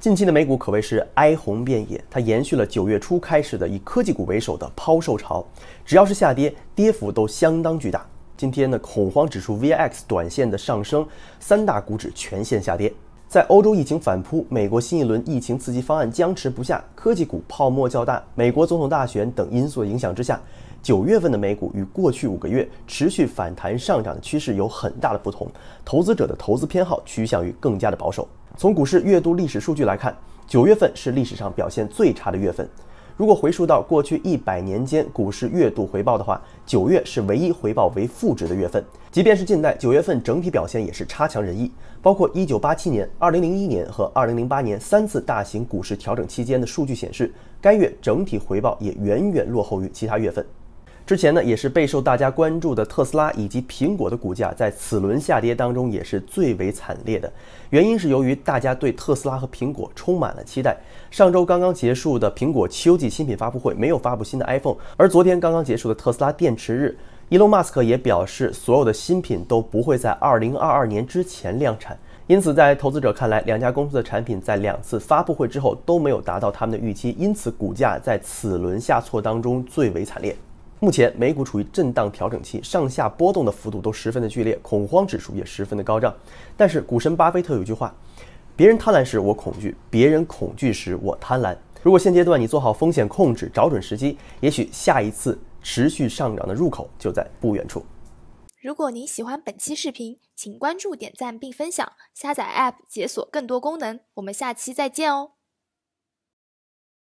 近期的美股可谓是哀鸿遍野，它延续了九月初开始的以科技股为首的抛售潮，只要是下跌，跌幅都相当巨大。今天的恐慌指数 VIX 短线的上升，三大股指全线下跌。在欧洲疫情反扑、美国新一轮疫情刺激方案僵持不下、科技股泡沫较大、美国总统大选等因素影响之下，九月份的美股与过去五个月持续反弹上涨的趋势有很大的不同，投资者的投资偏好趋向于更加的保守。从股市月度历史数据来看，九月份是历史上表现最差的月份。如果回溯到过去一百年间股市月度回报的话，九月是唯一回报为负值的月份。即便是近代，九月份整体表现也是差强人意。包括一九八七年、二零零一年和二零零八年三次大型股市调整期间的数据显示，该月整体回报也远远落后于其他月份。之前呢，也是备受大家关注的特斯拉以及苹果的股价，在此轮下跌当中也是最为惨烈的。原因是由于大家对特斯拉和苹果充满了期待。上周刚刚结束的苹果秋季新品发布会没有发布新的 iPhone，而昨天刚刚结束的特斯拉电池日，Elon Musk 也表示，所有的新品都不会在2022年之前量产。因此，在投资者看来，两家公司的产品在两次发布会之后都没有达到他们的预期，因此股价在此轮下挫当中最为惨烈。目前美股处于震荡调整期，上下波动的幅度都十分的剧烈，恐慌指数也十分的高涨。但是股神巴菲特有句话：“别人贪婪时我恐惧，别人恐惧时我贪婪。”如果现阶段你做好风险控制，找准时机，也许下一次持续上涨的入口就在不远处。如果您喜欢本期视频，请关注、点赞并分享，下载 App 解锁更多功能。我们下期再见哦！